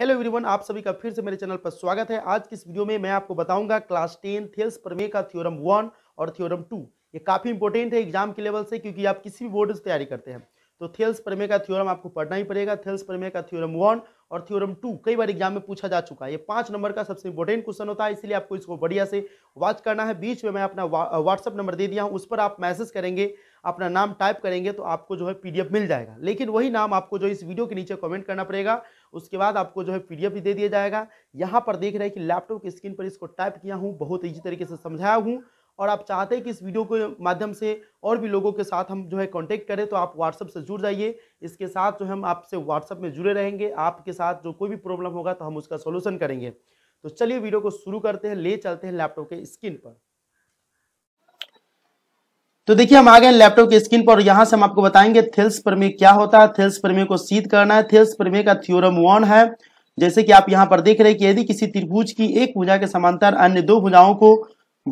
Hello everyone आप सभी का फिर से मेरे चैनल पर स्वागत है आज की इस वीडियो में मैं आपको बताऊंगा क्लास टेन थेल्स प्रमे का थ्योरम वन और थ्योरम टू ये काफ़ी इंपॉर्टेंट है एग्जाम के लेवल से क्योंकि आप किसी भी बोर्ड से तैयारी करते हैं तो थेल्स प्रमे का थ्योरम आपको पढ़ना ही पड़ेगा थेल्स प्रमे का थ्योरम वन और थ्योरम टू कई बार एग्जाम में पूछा जा चुका है ये पाँच नंबर का सबसे इंपॉर्टेंट क्वेश्चन होता है इसलिए आपको इसको बढ़िया से वॉच करना है बीच में मैं अपना व्हाट्सअप नंबर दे दिया हूँ उस पर आप मैसेज करेंगे अपना नाम टाइप करेंगे तो आपको जो है पीडीएफ मिल जाएगा लेकिन वही नाम आपको जो इस वीडियो के नीचे कमेंट करना पड़ेगा उसके बाद आपको जो है पीडीएफ भी दे दिया जाएगा यहाँ पर देख रहे हैं कि लैपटॉप की स्क्रीन पर इसको टाइप किया हूँ बहुत ईजी तरीके से समझाया हूँ और आप चाहते हैं कि इस वीडियो के माध्यम से और भी लोगों के साथ हम जो है कॉन्टैक्ट करें तो आप व्हाट्सअप से जुड़ जाइए इसके साथ जो हम आपसे व्हाट्सअप में जुड़े रहेंगे आपके साथ जो कोई भी प्रॉब्लम होगा तो हम उसका सोल्यूशन करेंगे तो चलिए वीडियो को शुरू करते हैं ले चलते हैं लैपटॉप के स्क्रीन पर तो देखिए हम आ गए लैपटॉप के स्क्रीन पर यहां से हम आपको बताएंगे थेल्स प्रमेय क्या होता है थेल्स प्रमेय को सीध करना है थेल्स प्रमेय का थ्योरम वन है जैसे कि आप यहां पर देख रहे हैं कि यदि किसी त्रिभुज की एक भुजा के समांतर अन्य दो भुजाओं को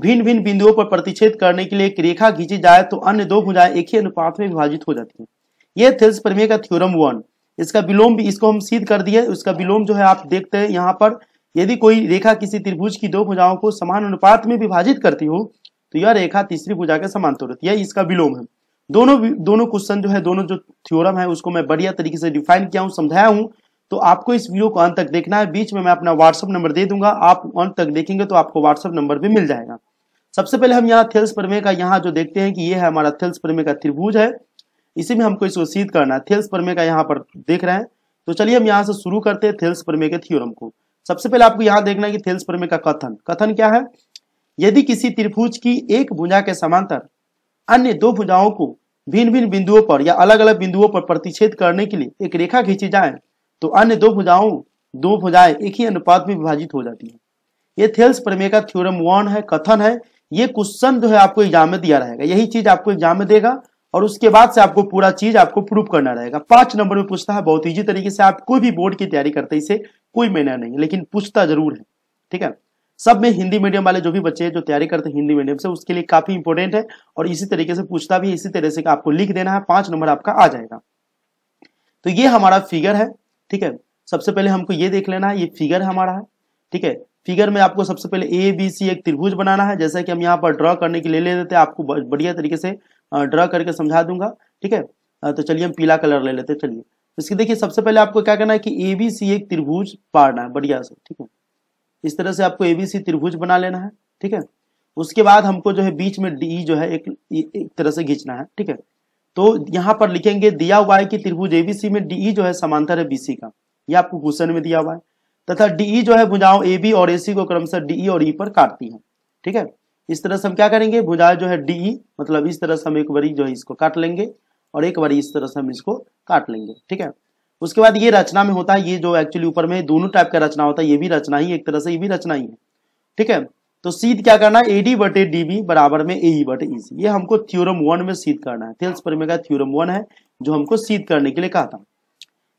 भिन्न भिन्न बिंदुओं पर प्रतिच्छेद करने के लिए एक रेखा खींची जाए तो अन्य दो भुजाएं एक ही अनुपात में विभाजित हो जाती है यह थेल्स प्रमेय का थ्योरम वन इसका विलोम भी इसको हम सीध कर दिए उसका विलोम जो है आप देखते हैं यहाँ पर यदि कोई रेखा किसी त्रिभुज की दो भुजाओं को समान अनुपात में विभाजित करती हो तो यह रेखा तीसरी भुजा के समांतर होती है इसका विलोम है दोनों दोनों क्वेश्चन जो है दोनों जो थ्योरम है उसको मैं बढ़िया तरीके से डिफाइन किया हूँ समझाया हूँ तो आपको इस वीडियो को अंत तक देखना है बीच में मैं अपना व्हाट्सअप नंबर दे दूंगा आप अंत तक देखेंगे तो आपको व्हाट्सअप नंबर भी मिल जाएगा सबसे पहले हम यहाँ थेल्स प्रमेय का यहाँ जो देखते हैं कि ये है हमारा थेल्स प्रमेय का त्रिभुज है इसी में हमको इसको सीध करना है थेल्स प्रमेय का यहाँ पर देख रहे हैं तो चलिए हम यहाँ से शुरू करते हैं थेल्स प्रमेय के थ्योरम को सबसे पहले आपको यहाँ देखना है कि थेल्स प्रमेय का कथन कथन क्या है यदि किसी त्रिभुज की एक भुजा के समांतर अन्य दो भुजाओं को भिन्न भिन्न बिंदुओं पर या अलग अलग बिंदुओं पर प्रतिच्छेद करने के लिए एक रेखा खींची जाए तो अन्य दो भुजाओं दो भुजाएं एक ही अनुपात में विभाजित हो जाती है ये थेल्स प्रमेय का थ्योरम वन है कथन है ये क्वेश्चन जो है आपको एग्जाम में दिया रहेगा यही चीज आपको एग्जाम में देगा और उसके बाद से आपको पूरा चीज आपको प्रूव करना रहेगा पांच नंबर में पूछता है बहुत इजी तरीके से आप कोई भी बोर्ड की तैयारी करते इसे कोई मैनर नहीं लेकिन पूछता जरूर है ठीक है सब में हिंदी मीडियम वाले जो भी बच्चे हैं जो तैयारी करते हैं हिंदी मीडियम से उसके लिए काफी इंपोर्टेंट है और इसी तरीके से पूछता भी इसी तरह से आपको लिख देना है पांच नंबर आपका आ जाएगा तो ये हमारा फिगर है ठीक है सबसे पहले हमको ये देख लेना है ये फिगर हमारा है ठीक है फिगर में आपको सबसे पहले ए बी सी एक त्रिभुज बनाना है जैसा कि हम यहाँ पर ड्रॉ करने के लिए ले लेते हैं आपको बढ़िया तरीके से ड्रॉ करके समझा दूंगा ठीक है तो चलिए हम पीला कलर ले लेते हैं चलिए तो इसके देखिए सबसे पहले आपको क्या करना है कि ए बी सी एक त्रिभुज पाड़ना है बढ़िया से ठीक है इस तरह से आपको एबीसी त्रिभुज बना लेना है ठीक है उसके बाद हमको जो है बीच में डी जो है एक एक तरह से खींचना है ठीक है तो यहाँ पर लिखेंगे दिया हुआ है कि त्रिभुज एबीसी में डीई e जो है समांतर है बीसी का ये आपको क्वेश्चन में दिया हुआ है तथा डीई e जो है भुजाओं ए बी और एसी को क्रमशः डीई e और ई पर काटती है ठीक है इस तरह से हम क्या करेंगे भुजाएं जो है डीई मतलब इस तरह से हम एक बारी जो है इसको काट लेंगे और एक बारी इस तरह से हम इसको काट लेंगे ठीक है उसके बाद ये रचना में होता है ये जो एक्चुअली ऊपर में दोनों टाइप का रचना होता है ये भी रचना ही एक तरह से ये भी रचना ही है ठीक है तो सीध क्या करना है एडी बटे डीबी बराबर में ए e बटे ई e ये हमको थ्योरम वन में सीध करना है थेल्स परिमेय का थ्योरम वन है जो हमको सीध करने के लिए कहा था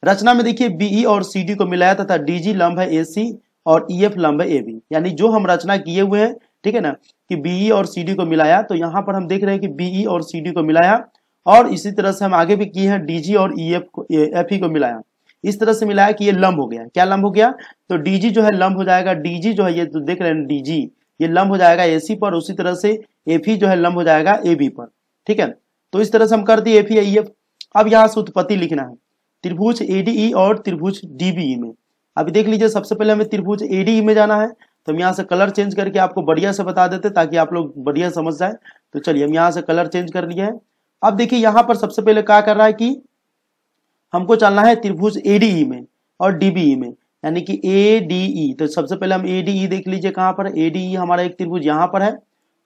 रचना में देखिए बीई e और सी डी को मिलाया तथा डीजी लंब है एसी और ई एफ लंब है बी यानी जो हम रचना किए हुए हैं ठीक है ना कि बीई और सी डी को मिलाया तो यहाँ पर हम देख रहे हैं कि बीई और सी डी को मिलाया और इसी तरह से हम आगे भी किए हैं डीजी और ई e एफ को एफ e ई e को मिलाया इस तरह से मिलाया कि ये लंब हो गया क्या लंब हो गया तो डीजी जो है लंब हो जाएगा डीजी जो है ये तो देख रहे हैं डीजी ये लंब हो जाएगा एसी पर उसी तरह से एफ जो है लंब हो जाएगा ए बी पर ठीक है तो इस तरह से हम कर दिए एफ ई एफ अब यहाँ से उत्पत्ति लिखना है त्रिभुज एडीई और त्रिभुज डीबीई में अभी देख लीजिए सबसे पहले हमें त्रिभुज एडीई में जाना है तो हम यहाँ से कलर चेंज करके आपको बढ़िया से बता देते ताकि आप लोग बढ़िया समझ जाए तो चलिए हम यहाँ से कलर चेंज कर लिए हैं अब देखिए यहां पर सबसे पहले क्या कर रहा है कि हमको चलना है त्रिभुज एडीई e में और डीबीई e में यानी कि ए डीई e। तो सबसे पहले हम एडीई देख लीजिए कहां पर एडीई हमारा एक त्रिभुज यहां पर है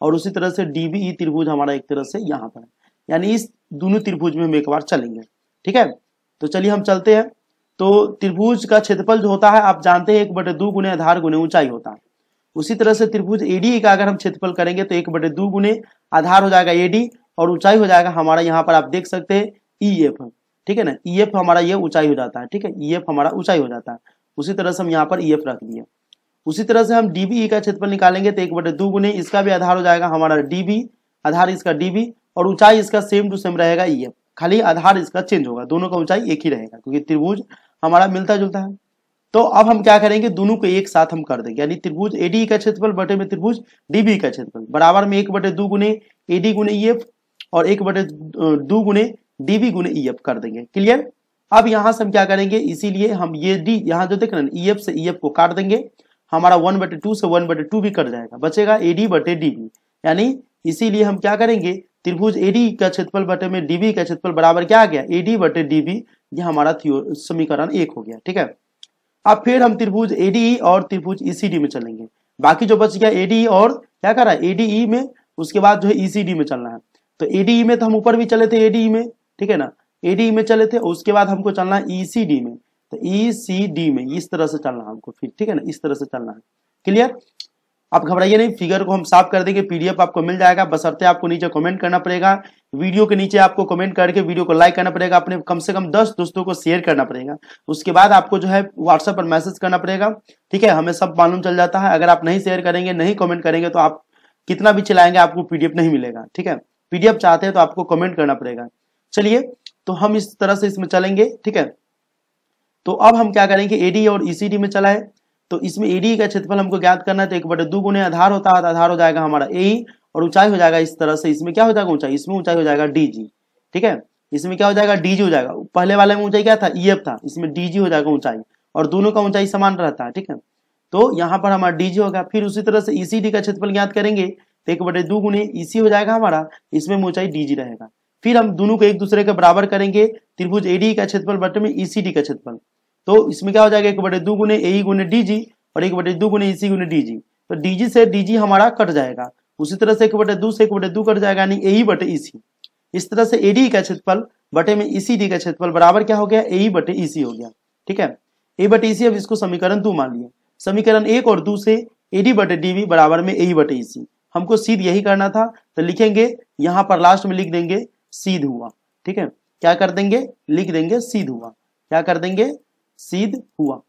और उसी तरह से डीबीई त्रिभुज हमारा एक तरह से यहाँ पर है यानी इस दोनों त्रिभुज में हम एक बार चलेंगे ठीक है तो चलिए हम चलते हैं तो त्रिभुज का क्षेत्रफल जो होता है आप जानते हैं एक बटे दो गुने आधार गुने ऊंचाई होता है उसी तरह से त्रिभुज एडी का अगर हम क्षेत्रफल करेंगे तो एक बटे दो गुने आधार हो जाएगा एडी और ऊंचाई हो जाएगा हमारा यहाँ पर आप देख सकते हैं ई e एफ ठीक है ना ई e एफ हमारा ये ऊंचाई हो जाता है ठीक है ई e एफ हमारा ऊंचाई हो जाता है उसी तरह से हम यहाँ पर ई एफ रख लिए उसी तरह से हम डीबी का क्षेत्रफल निकालेंगे तो एक बटे दो गुने इसका भी आधार हो जाएगा हमारा डीबी आधार इसका डीबी और ऊंचाई इसका सेम टू सेम रहेगा ई एफ खाली आधार इसका चेंज होगा दोनों का ऊंचाई एक ही रहेगा क्योंकि त्रिभुज हमारा मिलता जुलता है तो अब हम क्या करेंगे दोनों को एक साथ हम कर देंगे यानी त्रिभुज एडी का क्षेत्रफल बटे में त्रिभुज डीबी का क्षेत्रफल बराबर में एक बटे दो गुने एडी गुने ई एफ और एक बटे दो गुने डीवी गुने ई कर देंगे क्लियर अब यहां से हम क्या करेंगे इसीलिए हम ये डी यहाँ जो देख रहे ई ई से ई को काट देंगे हमारा वन बटे टू से वन बटे टू भी कट जाएगा बचेगा ए डी बटे डी बी यानी इसीलिए हम क्या करेंगे त्रिभुज एडी का क्षेत्रफल बटे में डीबी का क्षेत्रफल बराबर क्या आ गया एडी बटे डीबी यह हमारा समीकरण एक हो गया ठीक है अब फिर हम त्रिभुज एडी और त्रिभुज ईसीडी e में चलेंगे बाकी जो बच गया एडी और क्या कर रहा है एडीई e में उसके बाद जो है ईसीडी e में चलना है तो एडीई e में तो हम ऊपर भी चले थे एडीई e में ठीक है ना एडीई e में चले थे उसके बाद हमको चलना है ईसीडी में तो ईसीडी में इस तरह से चलना है हमको फिर ठीक है ना इस तरह से चलना है क्लियर आप घबराइए नहीं फिगर को हम साफ कर देंगे पीडीएफ आपको मिल जाएगा बसरते आपको नीचे कमेंट करना पड़ेगा वीडियो के नीचे आपको कमेंट करके वीडियो को लाइक करना पड़ेगा अपने कम से कम दस दोस्तों को शेयर करना पड़ेगा उसके बाद आपको जो है व्हाट्सएप पर मैसेज करना पड़ेगा ठीक है हमें सब मालूम चल जाता है अगर आप नहीं शेयर करेंगे नहीं कॉमेंट करेंगे तो आप कितना भी चलाएंगे आपको पीडीएफ नहीं मिलेगा ठीक है पीडीएफ चाहते हैं तो आपको कमेंट करना पड़ेगा चलिए तो हम इस तरह से इसमें चलेंगे ठीक है तो अब हम क्या करेंगे एडी और ईसीडी e में चला है तो इसमें एडी का क्षेत्रफल हमको ज्ञात करना है तो एक बटे दो गुने आधार होता है तो आधार हो जाएगा हमारा ए और ऊंचाई हो जाएगा इस तरह से इसमें क्या हो जाएगा ऊंचाई इसमें ऊंचाई हो जाएगा डी जी ठीक है इसमें क्या हो जाएगा डीजी हो जाएगा पहले वाले में ऊंचाई क्या था ई e था इसमें डीजी हो जाएगा ऊंचाई और दोनों का ऊंचाई समान रहता है ठीक है तो यहाँ पर हमारा डीजी होगा फिर उसी तरह से ईसीडी e का क्षेत्रफल ज्ञात करेंगे तो एक बटे दो गुने इसी हो जाएगा हमारा इसमें ऊंचाई डी रहेगा फिर हम दोनों को एक दूसरे के बराबर करेंगे त्रिभुज एडी का क्षेत्रफल बटे में ईसीडी का क्षेत्रफल तो इसमें क्या हो जाएगा एक बटे दो गुने ए गुने डी और एक बटे दो गुने इसी गुने डी तो डी से डी हमारा कट जाएगा उसी तरह से एक बटे दो से एक बटे दो कट जाएगा यानी ए बटे इसी इस तरह से एडी का क्षेत्रफल बटे में इसी डी का क्षेत्रफल बराबर क्या हो गया ए बटे इसी हो गया ठीक है ए बटे इसी अब इसको समीकरण दो मान लिया समीकरण एक और दो से एडी बटे डी बराबर में ए बटे इसी हमको सीध यही करना था तो लिखेंगे यहां पर लास्ट में लिख देंगे सीध हुआ ठीक है क्या कर देंगे लिख देंगे सीध हुआ क्या कर देंगे सीध हुआ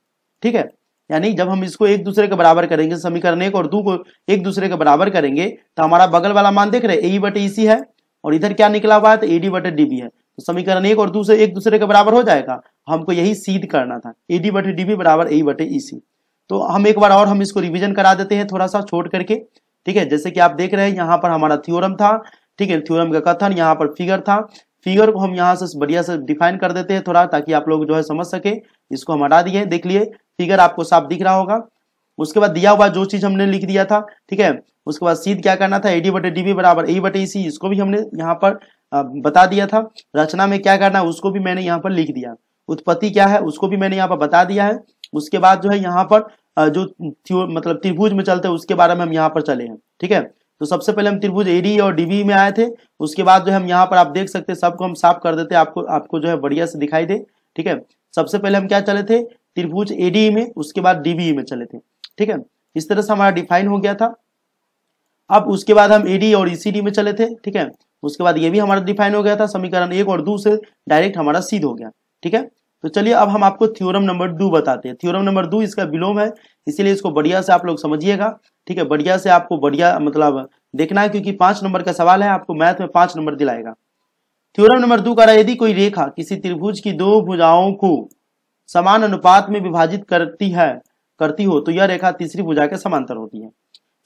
ठीक है यानी जब हम इसको एक दूसरे के बराबर करेंगे समीकरण एक और दो को एक दूसरे के बराबर करेंगे तो हमारा बगल वाला मान देख रहे ए बटे इसी e है और इधर क्या निकला हुआ है तो एडी बटे डी है तो समीकरण एक और दूसरे एक दूसरे के बराबर हो जाएगा हमको यही सीध करना था ए डी बटे डी बराबर ए बटे ई e तो हम एक बार और हम इसको रिविजन करा देते हैं थोड़ा सा छोड़ करके ठीक है जैसे कि आप देख रहे हैं यहाँ पर हमारा थ्योरम था ठीक है थ्योरम का कथन यहाँ पर फिगर था फिगर को हम यहाँ से बढ़िया से डिफाइन कर देते हैं थोड़ा ताकि आप लोग जो है समझ सके इसको हम हटा दिए देख लिए फिगर आपको साफ दिख रहा होगा उसके बाद दिया हुआ जो चीज हमने लिख दिया था ठीक है उसके बाद सीध क्या करना था एडी बटे डी बराबर ए बटे सी इसको भी हमने यहाँ पर बता दिया था रचना में क्या करना है उसको भी मैंने यहाँ पर लिख दिया उत्पत्ति क्या है उसको भी मैंने यहाँ पर बता दिया है उसके बाद जो है यहाँ पर जो मतलब त्रिभुज में चलते हैं उसके बारे में हम यहाँ पर चले हैं ठीक है तो सबसे पहले हम त्रिभुज एडी और डीबी में आए थे उसके बाद जो हम यहाँ पर आप देख सकते हैं सबको हम साफ कर देते हैं आपको आपको जो है बढ़िया से दिखाई दे ठीक है सबसे पहले हम क्या चले थे त्रिभुज एडी में उसके बाद डीबी में चले थे ठीक है इस तरह से हमारा डिफाइन हो गया था अब उसके बाद हम एडी और ईसीडी e में चले थे ठीक है उसके बाद ये भी हमारा डिफाइन हो गया था समीकरण एक और दो से डायरेक्ट हमारा सीध हो गया ठीक है तो चलिए अब हम आपको थ्योरम नंबर टू बताते हैं थ्योरम नंबर टू इसका विलोम है इसीलिए इसको बढ़िया से आप लोग समझिएगा ठीक है बढ़िया से आपको बढ़िया मतलब देखना है क्योंकि पांच नंबर का सवाल है आपको मैथ में पांच नंबर दिलाएगा थ्योरम नंबर टू कह रहा है यदि कोई रेखा किसी त्रिभुज की दो भुजाओं को समान अनुपात में विभाजित करती है करती हो तो यह रेखा तीसरी भुजा के समांतर होती है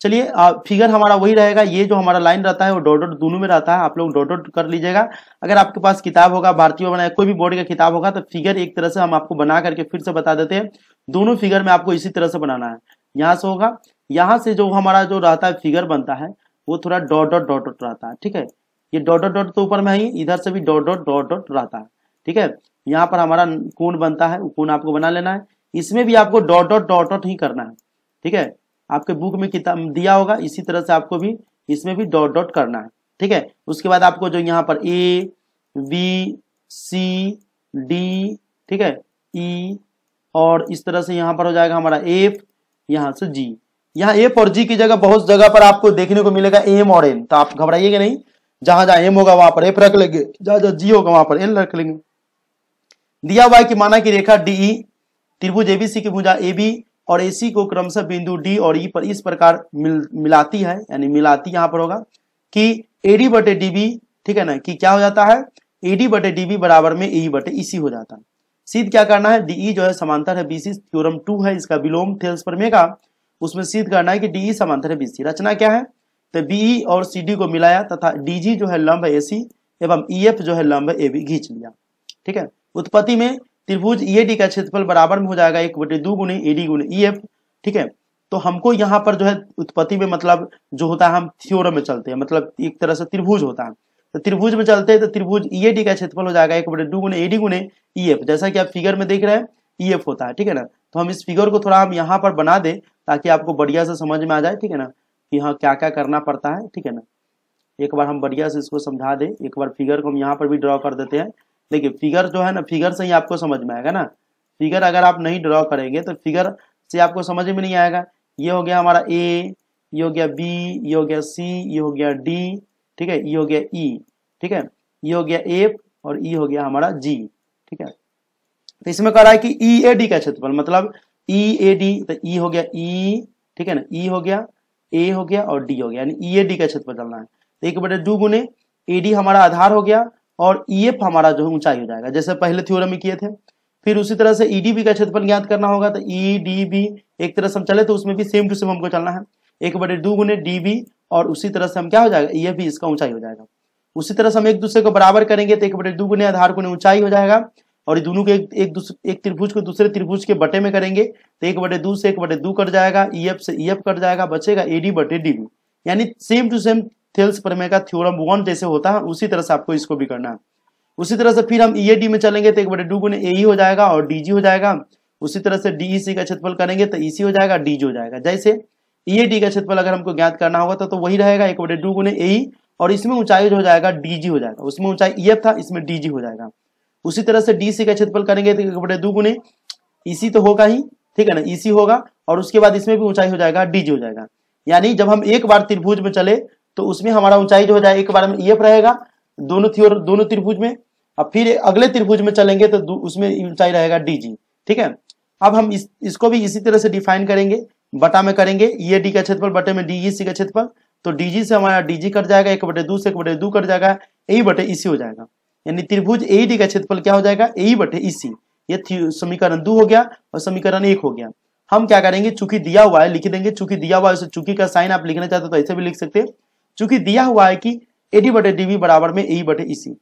चलिए फिगर हमारा वही रहेगा ये जो हमारा लाइन रहता है वो डॉट डॉट दोनों में रहता है आप लोग डॉट डॉट कर लीजिएगा अगर आपके पास किताब होगा भारतीय बनाया कोई भी बोर्ड का किताब होगा तो फिगर एक तरह से हम आपको बना करके फिर से बता देते हैं दोनों फिगर में आपको इसी तरह से बनाना है यहाँ से होगा यहाँ से जो हमारा जो रहता है फिगर बनता है वो थोड़ा डॉट डॉट डॉट डॉट रहता है ठीक है ये डॉट डॉट डॉट तो ऊपर में ही इधर से भी डॉट डॉट डॉट डॉट रहता है ठीक है यहाँ पर हमारा कोण बनता है वो कोण आपको बना लेना है इसमें भी आपको डॉट डॉट डॉट डॉट ही करना है ठीक है आपके बुक में किताब दिया होगा इसी तरह से आपको भी इसमें भी डॉट डॉट करना है ठीक है उसके बाद आपको जो यहाँ पर ए बी सी डी ठीक है ई e, और इस तरह से यहाँ पर हो जाएगा हमारा एफ यहाँ से जी यहाँ एफ और जी की जगह बहुत जगह पर आपको देखने को मिलेगा एम और एन तो आप घबराइएगा नहीं जहां जहां एम होगा वहां पर एफ रख लेंगे जहां जहां जी होगा वहां पर एन रख लेंगे दिया हुआ है कि माना की रेखा डीई e, त्रिभुज एबीसी की भुजा ए बी और ए को क्रमशः बिंदु डी और ई e पर इस प्रकार मिल, मिलाती है यानी मिलाती यहाँ पर होगा कि ए डी बटे डीबी ठीक है ना कि क्या हो जाता है ए डी बटे डीबी बराबर में ई e बटे ई हो जाता है सीध क्या करना है डीई e जो है समांतर है बीसी थ्योरम टू है इसका विलोम थेल्स पर मेगा उसमें सीध करना है कि डीई समांतर है बीसी रचना क्या है तो बीई और सी को मिलाया तथा डीजी जो है लंब है सी एवं ई जो है लंब है ए बी घींच लिया ठीक है उत्पत्ति में त्रिभुज ई e का क्षेत्रफल बराबर में हो जाएगा एक बटे दो गुने एडी गुने ई e एफ ठीक है तो हमको यहाँ पर जो है उत्पत्ति में मतलब जो होता है हम थ्योरम में चलते हैं मतलब एक तरह से त्रिभुज होता है तो त्रिभुज में चलते हैं तो त्रिभुज ई e डी का क्षेत्रफल हो जाएगा एक बटे दो गुने एडी गुने ई एफ जैसा कि आप फिगर में देख रहे हैं ई एफ होता है ठीक है ना तो हम इस फिगर को थोड़ा हम यहाँ पर बना दें ताकि आपको बढ़िया से समझ में आ जाए ठीक है ना कि हाँ क्या क्या करना पड़ता है ठीक है ना एक बार हम बढ़िया से इसको समझा दें एक बार फिगर को हम यहाँ पर भी ड्रॉ कर देते हैं देखिए फिगर जो है ना फिगर से ही आपको समझ में आएगा ना फिगर अगर आप नहीं ड्रॉ करेंगे तो फिगर से आपको समझ में नहीं आएगा ये हो गया हमारा ए ये हो गया बी ये हो गया सी ये हो गया डी ठीक है ये हो गया ई e, ठीक है ये हो गया एफ और ई e हो गया हमारा जी ठीक है तो इसमें कह रहा है कि ई ए डी का क्षेत्रफल मतलब ई ए डी तो ई e हो गया ई ठीक है ना ई हो गया ए हो गया और डी हो गया यानी ई ए डी का क्षेत्रफल चलना है तो एक बटे डू गुने ए डी हमारा आधार हो गया और ई e एफ हमारा जो है ऊंचाई हो जाएगा जैसे पहले थ्योरम में किए थे फिर उसी तरह से ईडीबी e का क्षेत्रफल ज्ञात करना होगा तो ई डी बी एक तरह से हम चले तो उसमें भी सेम टू सेम हमको चलना है एक बटे दो गुने डीबी और उसी तरह से हम क्या हो जाएगा ई एफ भी इसका ऊंचाई हो जाएगा उसी तरह से हम एक दूसरे को बराबर करेंगे तो एक बटे दो गुने आधार गुने ऊंचाई हो जाएगा और दोनों के एक एक, एक त्रिभुज को दूसरे त्रिभुज के बटे में करेंगे तो एक बटे दो से एक बटे दो कट जाएगा ई e एफ से ई एफ कट जाएगा बचेगा ए डी बटे डी बी यानी सेम टू सेम थेल्स प्रमेय का थ्योरम वन जैसे होता है उसी तरह से आपको इसको भी करना है उसी तरह से फिर हम ई ए डी में चलेंगे तो एक बटे डू गुने ए e हो जाएगा और डी हो जाएगा उसी तरह से डी सी e का क्षेत्रफल करेंगे तो ई e हो जाएगा डी हो जाएगा जैसे ई ए डी का क्षेत्रफल अगर हमको ज्ञात करना होगा तो, तो वही रहेगा एक बटे डू गुने ए और इसमें ऊंचाई जो हो जाएगा डी हो जाएगा उसमें ऊंचाई ई था इसमें डी हो जाएगा उसी तरह से डी का क्षेत्रफल करेंगे तो एक बटे दो गुने इसी तो होगा ही ठीक है ना इसी होगा और उसके बाद इसमें भी ऊंचाई हो जाएगा डी हो जाएगा यानी जब हम एक बार त्रिभुज में चले तो उसमें हमारा ऊंचाई जो हो जाए एक बार में ईएफ e रहेगा दोनों थी और दोनों त्रिभुज में अब फिर अगले त्रिभुज में चलेंगे तो उसमें ऊंचाई रहेगा डी जी ठीक है अब हम इस, इसको भी इसी तरह से डिफाइन करेंगे बटा में करेंगे ये डी का क्षेत्रफल बटे में डी सी का क्षेत्रफल तो डीजी से हमारा डीजी कट जाएगा एक बटे दू से एक बटे दू कट जाएगा यही बटे इसी e हो जाएगा यानी त्रिभुज ए डी का क्षेत्रफल क्या हो जाएगा यही बटे इसी e ये समीकरण दो हो गया और समीकरण एक हो गया हम क्या करेंगे चूंकि दिया हुआ है लिख देंगे चूंकि दिया हुआ है चूंकि का साइन आप लिखना चाहते हो तो ऐसे भी लिख सकते हैं चूंकि दिया हुआ है कि एडी बटे डी बराबर में ई e बटे इसी e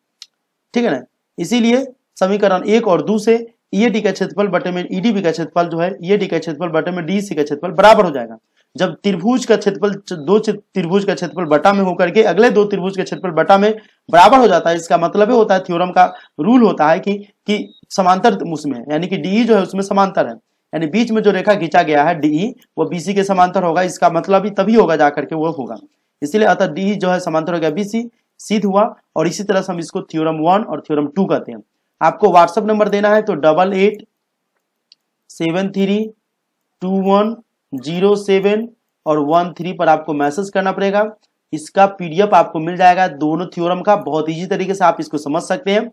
ठीक है ना इसीलिए समीकरण एक और दो से डी e का क्षेत्रफल बटे में ईडीबी का क्षेत्रफल जो है डी का क्षेत्रफल बटे में डीसी का क्षेत्रफल बराबर हो जाएगा जब त्रिभुज का क्षेत्रफल दो त्रिभुज का क्षेत्रफल बटा में होकर के अगले दो त्रिभुज का क्षेत्रफल बटा में बराबर हो जाता है इसका मतलब ये होता है थ्योरम का रूल होता है कि कि समांतर उसमें है यानी कि डी जो है उसमें समांतर है यानी बीच में जो रेखा खींचा गया है डी वो बीसी के समांतर होगा इसका मतलब ही तभी होगा जाकर के वो होगा इसलिए अतः डी जो है समांतर हो गया बी सी सिद्ध हुआ और इसी तरह से हम इसको थ्योरम वन और थ्योरम टू कहते हैं आपको व्हाट्सअप नंबर देना है तो double eight seven three two one zero seven और वन थ्री पर आपको मैसेज करना पड़ेगा इसका पीडीएफ आपको मिल जाएगा दोनों थ्योरम का बहुत इजी तरीके से आप इसको समझ सकते हैं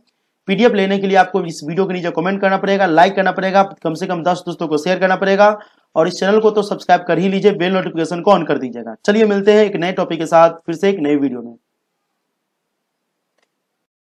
पीडीएफ लेने के लिए आपको इस वीडियो के नीचे कमेंट करना पड़ेगा लाइक करना पड़ेगा कम से कम दस दोस्तों को शेयर करना पड़ेगा और इस चैनल को तो सब्सक्राइब कर ही लीजिए बेल नोटिफिकेशन को ऑन कर दीजिएगा चलिए मिलते हैं एक नए टॉपिक के साथ फिर से एक नए वीडियो में